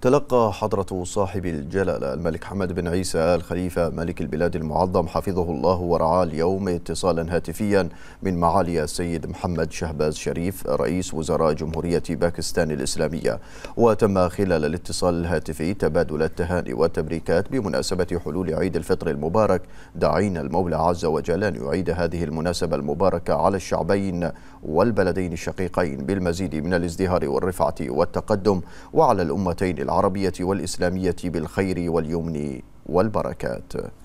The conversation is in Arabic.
تلقى حضرة صاحب الجلالة الملك حمد بن عيسى آل خليفة ملك البلاد المعظم حفظه الله ورعاه اليوم اتصالا هاتفيا من معالي السيد محمد شهباز شريف رئيس وزراء جمهورية باكستان الإسلامية وتم خلال الاتصال الهاتفي تبادل التهاني والتبريكات بمناسبة حلول عيد الفطر المبارك داعين المولى عز وجل أن يعيد هذه المناسبة المباركة على الشعبين والبلدين الشقيقين بالمزيد من الازدهار والرفعة والتقدم وعلى الأمتين العربية والإسلامية بالخير واليمن والبركات